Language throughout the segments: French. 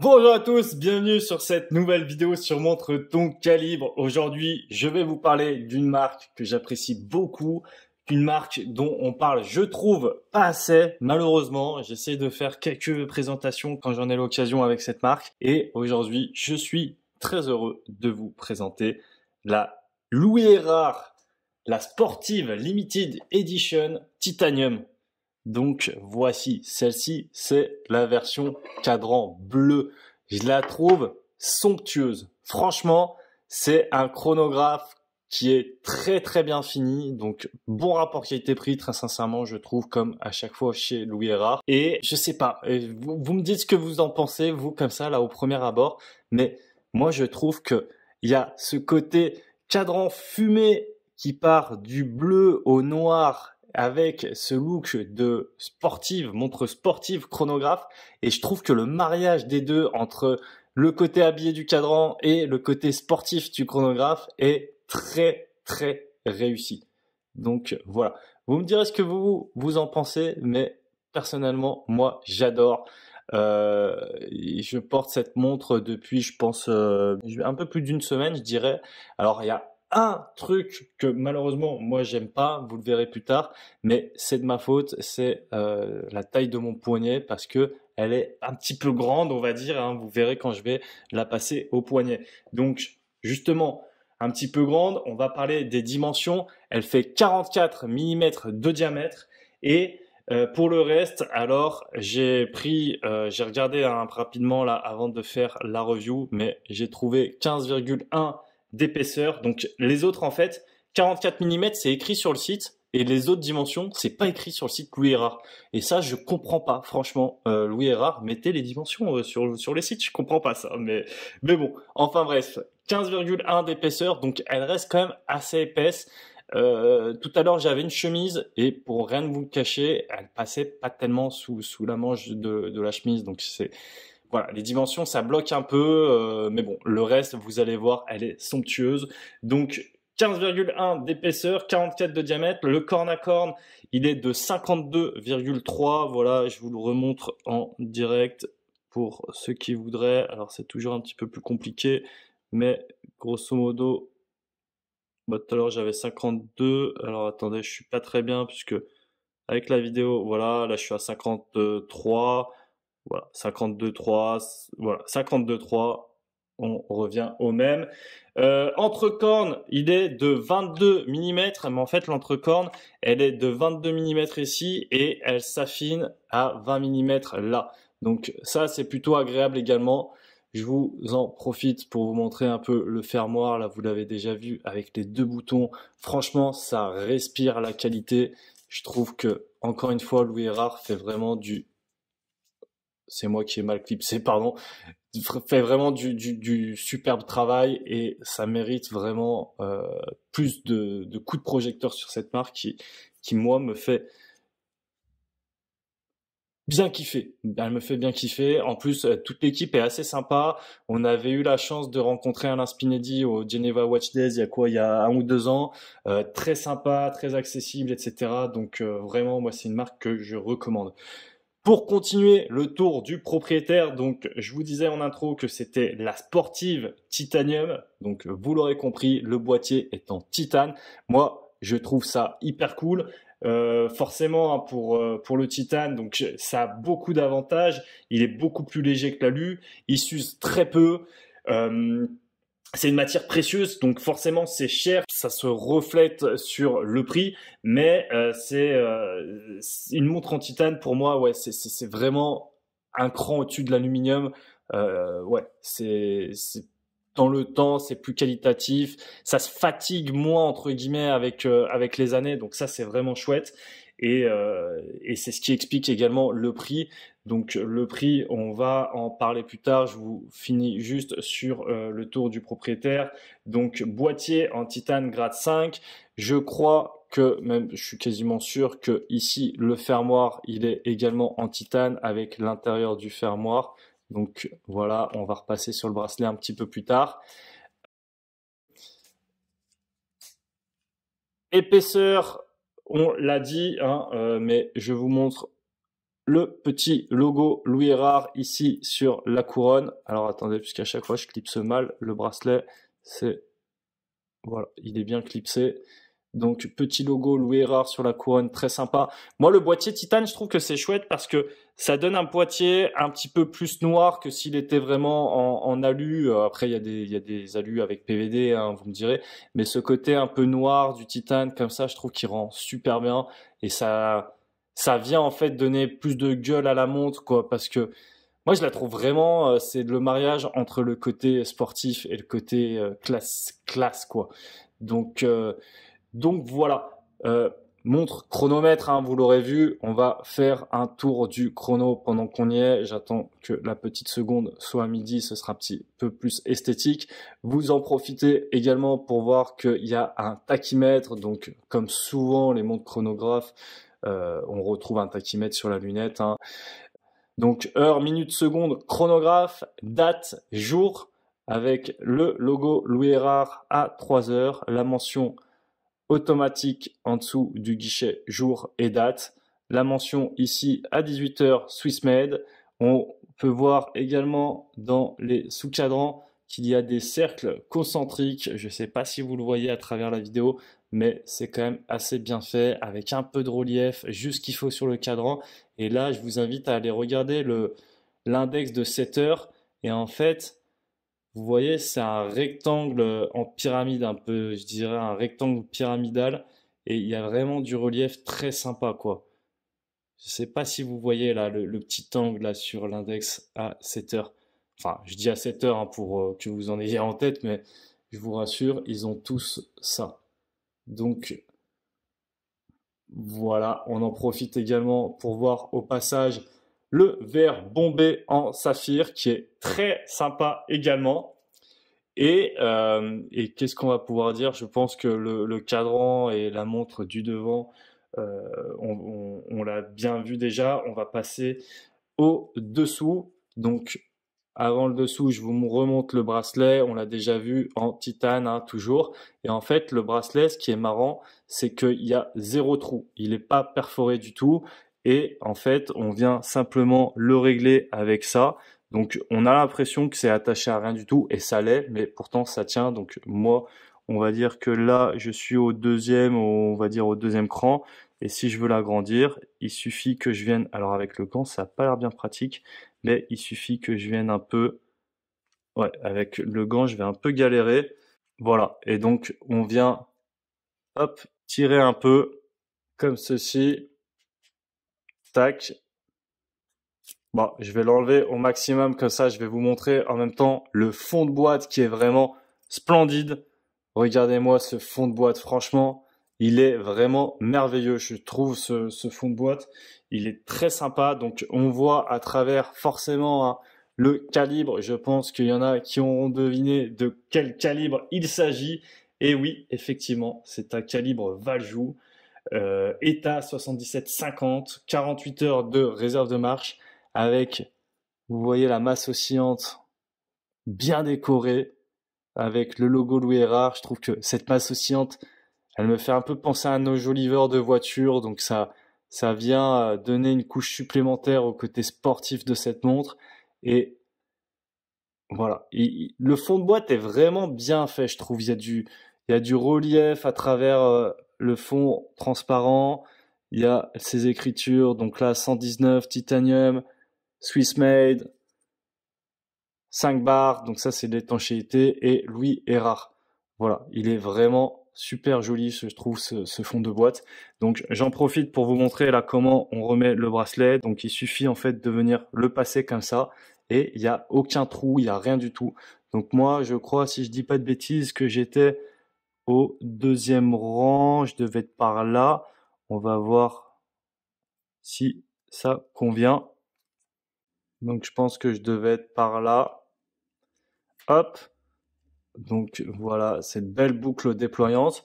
Bonjour à tous, bienvenue sur cette nouvelle vidéo sur Montre ton calibre. Aujourd'hui, je vais vous parler d'une marque que j'apprécie beaucoup, d'une marque dont on parle, je trouve, pas assez, malheureusement. J'essaie de faire quelques présentations quand j'en ai l'occasion avec cette marque. Et aujourd'hui, je suis très heureux de vous présenter la Louis Erard, la sportive limited edition titanium donc voici, celle-ci, c'est la version cadran bleu. Je la trouve somptueuse. Franchement, c'est un chronographe qui est très très bien fini, donc bon rapport qui a été pris, très sincèrement, je trouve, comme à chaque fois chez Louis Erard. Et je sais pas, vous, vous, me dites ce que vous en pensez, vous, comme ça, là, au premier abord, mais moi, je trouve que il y a ce côté cadran fumé qui part du bleu au noir avec ce look de sportive, montre sportive, chronographe. Et je trouve que le mariage des deux entre le côté habillé du cadran et le côté sportif du chronographe est très, très réussi. Donc voilà. Vous me direz ce que vous, vous en pensez, mais personnellement, moi, j'adore. Euh, je porte cette montre depuis, je pense, euh, un peu plus d'une semaine, je dirais. Alors, il y a un truc que malheureusement moi j'aime pas, vous le verrez plus tard, mais c'est de ma faute, c'est euh, la taille de mon poignet parce que elle est un petit peu grande, on va dire. Hein, vous verrez quand je vais la passer au poignet. Donc justement, un petit peu grande, on va parler des dimensions. Elle fait 44 mm de diamètre et euh, pour le reste, alors j'ai pris, euh, j'ai regardé hein, rapidement là avant de faire la review, mais j'ai trouvé 15,1 d'épaisseur. Donc les autres, en fait, 44 mm, c'est écrit sur le site. Et les autres dimensions, c'est pas écrit sur le site Louis Erard. Et ça, je comprends pas, franchement. Euh, Louis Erard, mettez les dimensions euh, sur, sur les sites, je comprends pas ça. Mais, mais bon, enfin bref, 15,1 d'épaisseur, donc elle reste quand même assez épaisse. Euh, tout à l'heure, j'avais une chemise et pour rien de vous cacher, elle passait pas tellement sous, sous la manche de, de la chemise. Donc c'est voilà, les dimensions, ça bloque un peu, euh, mais bon, le reste, vous allez voir, elle est somptueuse. Donc, 15,1 d'épaisseur, 44 de diamètre. Le corne à corne, il est de 52,3. Voilà, je vous le remontre en direct pour ceux qui voudraient. Alors, c'est toujours un petit peu plus compliqué, mais grosso modo, moi, bah, tout à l'heure, j'avais 52. Alors, attendez, je suis pas très bien puisque avec la vidéo, voilà, là, je suis à 53. Voilà, 52-3, voilà, 52 on revient au même. Euh, entrecorne, il est de 22 mm, mais en fait l'entrecorne, elle est de 22 mm ici et elle s'affine à 20 mm là. Donc ça c'est plutôt agréable également. Je vous en profite pour vous montrer un peu le fermoir. Là, vous l'avez déjà vu avec les deux boutons. Franchement, ça respire la qualité. Je trouve que, encore une fois, Louis Erard fait vraiment du c'est moi qui ai mal clipsé, pardon, fait vraiment du, superbe travail et ça mérite vraiment euh, plus de, coups de projecteur sur cette marque qui, qui moi, me fait bien kiffer. Elle me fait bien kiffer. En plus, euh, toute l'équipe est assez sympa. On avait eu la chance de rencontrer Alain Spinelli au Geneva Watch Days il y a quoi Il y a un ou deux ans. Euh, très sympa, très accessible, etc. Donc vraiment, moi, c'est une marque que je recommande. Pour continuer le tour du propriétaire, donc je vous disais en intro que c'était la sportive titanium. Donc vous l'aurez compris, le boîtier est en titane. Moi, je trouve ça hyper cool. Euh, forcément, hein, pour, euh, pour le titane, donc ça a beaucoup d'avantages. Il est beaucoup plus léger que l'alu. Il s'use très peu. Euh, c'est une matière précieuse, donc forcément c'est cher, ça se reflète sur le prix, mais euh, euh, c'est une montre en titane pour moi, ouais, c'est vraiment un cran au-dessus de l'aluminium. Euh, ouais, c'est dans le temps, c'est plus qualitatif, ça se fatigue moins entre guillemets avec euh, avec les années, donc ça c'est vraiment chouette et, euh, et c'est ce qui explique également le prix. Donc le prix, on va en parler plus tard. Je vous finis juste sur euh, le tour du propriétaire. Donc boîtier en titane grade 5. Je crois que même, je suis quasiment sûr que ici le fermoir, il est également en titane avec l'intérieur du fermoir. Donc voilà, on va repasser sur le bracelet un petit peu plus tard. Épaisseur on l'a dit, hein, euh, mais je vous montre le petit logo Louis Erard ici sur la couronne. Alors attendez, puisqu'à chaque fois je clipse mal le bracelet, c'est voilà, il est bien clipsé. Donc petit logo Louis rare sur la couronne, très sympa. Moi le boîtier titane, je trouve que c'est chouette parce que ça donne un boîtier un petit peu plus noir que s'il était vraiment en, en alu. Euh, après il y a des des alus avec PVD, hein, vous me direz, mais ce côté un peu noir du titane comme ça, je trouve qu'il rend super bien et ça ça vient en fait donner plus de gueule à la montre quoi parce que moi, je la trouve vraiment, euh, c'est le mariage entre le côté sportif et le côté euh, classe, classe quoi. Donc, donc voilà, euh, montre chronomètre, hein, vous l'aurez vu, on va faire un tour du chrono pendant qu'on y est. J'attends que la petite seconde soit à midi, ce sera un petit peu plus esthétique. Vous en profitez également pour voir qu'il y a un tachymètre, donc comme souvent les montres chronographes, euh, on retrouve un tachymètre sur la lunette. Hein. Donc heure, minute, seconde, chronographe, date, jour, avec le logo Louis Erard à 3 heures, la mention automatique en dessous du guichet jour et date. La mention ici à 18h SwissMed. On peut voir également dans les sous-cadrans qu'il y a des cercles concentriques. Je ne sais pas si vous le voyez à travers la vidéo, mais c'est quand même assez bien fait avec un peu de relief, juste qu'il faut sur le cadran. Et là, je vous invite à aller regarder l'index de 7 heures. Et en fait, vous voyez, c'est un rectangle euh, en pyramide, un peu, je dirais, un rectangle pyramidal. Et il y a vraiment du relief très sympa, quoi. Je ne sais pas si vous voyez là le, petit angle là sur l'index à 7 heures. Enfin, je dis à 7 heures hein, pour euh, que vous en ayez en tête, mais je vous rassure, ils ont tous ça. Donc voilà, on en profite également pour voir au passage le verre bombé en saphir qui est très sympa également. Et, euh, qu'est-ce qu'on va pouvoir dire Je pense que le, cadran et la montre du devant, euh, on, l'a bien vu déjà. On va passer au dessous. Donc avant le dessous, je vous remonte le bracelet. On l'a déjà vu en titane, hein, toujours. Et en fait, le bracelet, ce qui est marrant, c'est qu'il y a zéro trou. Il n'est pas perforé du tout et en fait on vient simplement le régler avec ça. Donc on a l'impression que c'est attaché à rien du tout et ça l'est, mais pourtant ça tient. Donc moi on va dire que là je suis au deuxième, on va dire au deuxième cran. Et si je veux l'agrandir, il suffit que je vienne, alors avec le gant ça n'a pas l'air bien pratique, mais il suffit que je vienne un peu, ouais avec le gant je vais un peu galérer. Voilà, et donc on vient, hop, tirer un peu comme ceci, Tac. Bon, je vais l'enlever au maximum, comme ça je vais vous montrer en même temps le fond de boîte qui est vraiment splendide. Regardez-moi ce fond de boîte, franchement, il est vraiment merveilleux, je trouve ce, fond de boîte. Il est très sympa, donc on voit à travers forcément hein, le calibre. Je pense qu'il y en a qui ont deviné de quel calibre il s'agit. Et oui, effectivement, c'est un calibre Valjou euh, État 50 48 heures de réserve de marche avec, vous voyez la masse oscillante bien décorée avec le logo Louis Erard. Je trouve que cette masse oscillante, elle me fait un peu penser à nos Oliver de voiture, donc ça, ça vient euh, donner une couche supplémentaire au côté sportif de cette montre. Et voilà, le fond de boîte est vraiment bien fait, je trouve. Il y a du, il y a du relief à travers euh, le fond transparent, il y a ses écritures, donc là 119, titanium, Swiss made, 5 barres. donc ça c'est l'étanchéité, et Louis Erard. Voilà, il est vraiment super joli, je trouve, ce, fond de boîte. Donc j'en profite pour vous montrer là comment on remet le bracelet. Donc il suffit en fait de venir le passer comme ça, et il n'y a aucun trou, il n'y a rien du tout. Donc moi, je crois, si je dis pas de bêtises, que j'étais au deuxième rang. Je devais être par là. On va voir si ça convient. Donc je pense que je devais être par là. Hop. Donc voilà, cette belle boucle déployante.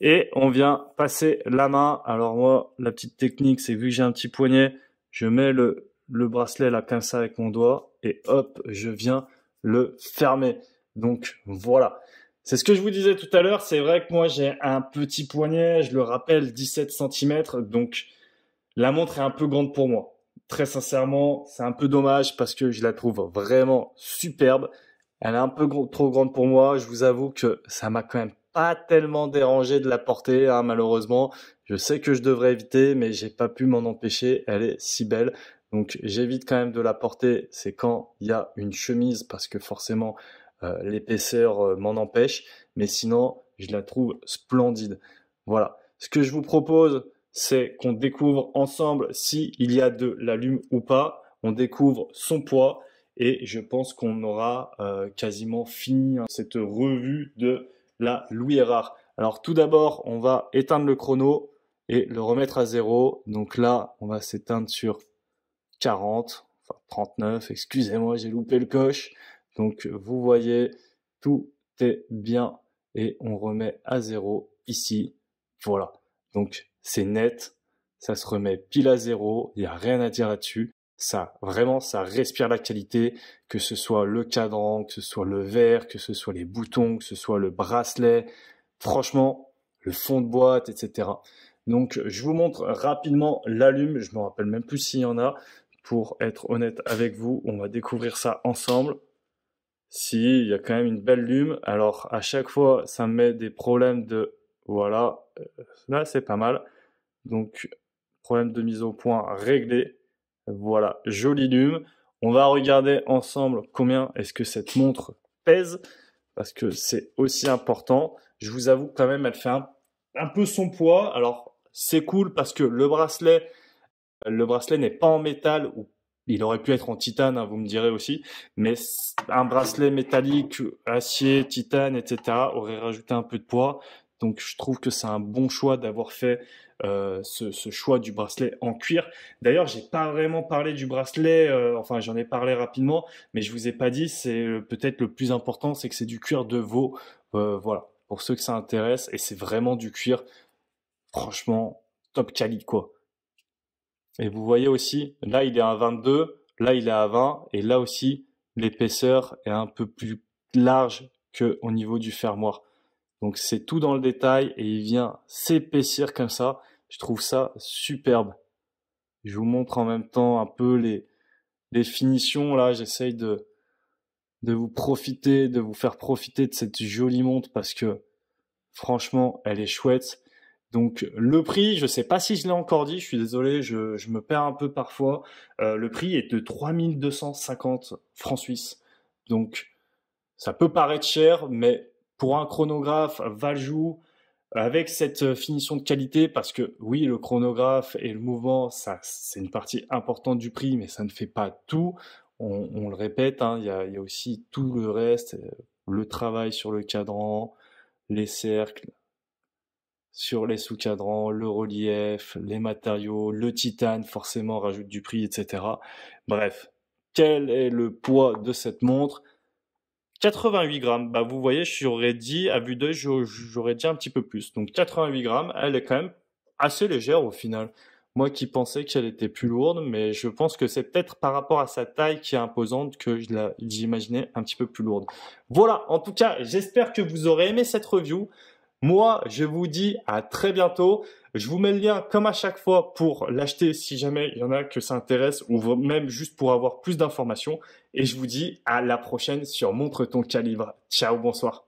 Et on vient passer la main. Alors moi, la petite technique, c'est vu que j'ai un petit poignet, je mets le, bracelet là comme ça avec mon doigt et hop, je viens le fermer. Donc voilà. C'est ce que je vous disais tout à l'heure. C'est vrai que moi, j'ai un petit poignet, je le rappelle, 17 cm. Donc, la montre est un peu grande pour moi. Très sincèrement, c'est un peu dommage parce que je la trouve vraiment superbe. Elle est un peu trop grande pour moi. Je vous avoue que ça m'a quand même pas tellement dérangé de la porter, hein, malheureusement. Je sais que je devrais éviter, mais j'ai pas pu m'en empêcher. Elle est si belle. Donc, j'évite quand même de la porter. C'est quand il y a une chemise parce que forcément, euh, l'épaisseur euh, m'en empêche, mais sinon, je la trouve splendide. Voilà. Ce que je vous propose, c'est qu'on découvre ensemble si il y a de l'allume ou pas. On découvre son poids et je pense qu'on aura euh, quasiment fini hein, cette revue de la Louis Erard. Alors tout d'abord, on va éteindre le chrono et le remettre à zéro. Donc là, on va s'éteindre sur 40, enfin 39, excusez-moi, j'ai loupé le coche. Donc vous voyez, tout est bien et on remet à zéro ici. Voilà. Donc c'est net, ça se remet pile à zéro, il n'y a rien à dire là-dessus. Ça, vraiment, ça respire la qualité, que ce soit le cadran, que ce soit le verre, que ce soit les boutons, que ce soit le bracelet, franchement, le fond de boîte, etc. Donc, je vous montre rapidement l'allume, je me rappelle même plus s'il y en a, pour être honnête avec vous, on va découvrir ça ensemble si il y a quand même une belle lume. Alors à chaque fois, ça me met des problèmes de voilà, euh, là c'est pas mal. Donc problème de mise au point réglé. Voilà, jolie lume. On va regarder ensemble combien est-ce que cette montre pèse parce que c'est aussi important. Je vous avoue quand même, elle fait un, peu son poids. Alors c'est cool parce que le bracelet, le bracelet n'est pas en métal ou il aurait pu être en titane, hein, vous me direz aussi, mais un bracelet métallique, acier, titane, etc. aurait rajouté un peu de poids. Donc je trouve que c'est un bon choix d'avoir fait euh, ce, choix du bracelet en cuir. D'ailleurs, j'ai pas vraiment parlé du bracelet, euh, enfin j'en ai parlé rapidement, mais je vous ai pas dit, c'est euh, peut-être le plus important, c'est que c'est du cuir de veau. voilà, pour ceux que ça intéresse, et c'est vraiment du cuir, franchement, top qualité quoi. Et vous voyez aussi, là il est à 22, là il est à 20, et là aussi l'épaisseur est un peu plus large qu'au niveau du fermoir. Donc c'est tout dans le détail et il vient s'épaissir comme ça. Je trouve ça superbe. Je vous montre en même temps un peu les, les finitions. Là, j'essaye de, de vous profiter, de vous faire profiter de cette jolie montre parce que franchement, elle est chouette. Donc le prix, je sais pas si je l'ai encore dit, je suis désolé, je, me perds un peu parfois. Euh, le prix est de 3250 francs suisses. Donc ça peut paraître cher, mais pour un chronographe Valjou, avec cette euh, finition de qualité, parce que oui, le chronographe et le mouvement, ça c'est une partie importante du prix, mais ça ne fait pas tout. On, le répète, hein, il y a aussi tout le reste, euh, le travail sur le cadran, les cercles, sur les sous-cadrans, le relief, les matériaux, le titane forcément rajoute du prix, etc. Bref, quel est le poids de cette montre 88 grammes. Bah, vous voyez, j'aurais dit, à vue d'œil, j'aurais dit un petit peu plus. Donc 88 grammes, elle est quand même assez légère au final. Moi qui pensais qu'elle était plus lourde, mais je pense que c'est peut-être par rapport à sa taille qui est imposante que je l'imaginais un petit peu plus lourde. Voilà, en tout cas, j'espère que vous aurez aimé cette review. Moi, je vous dis à très bientôt. Je vous mets le lien comme à chaque fois pour l'acheter si jamais il y en a que ça intéresse ou même juste pour avoir plus d'informations. Et je vous dis à la prochaine sur Montre ton calibre. Ciao, bonsoir.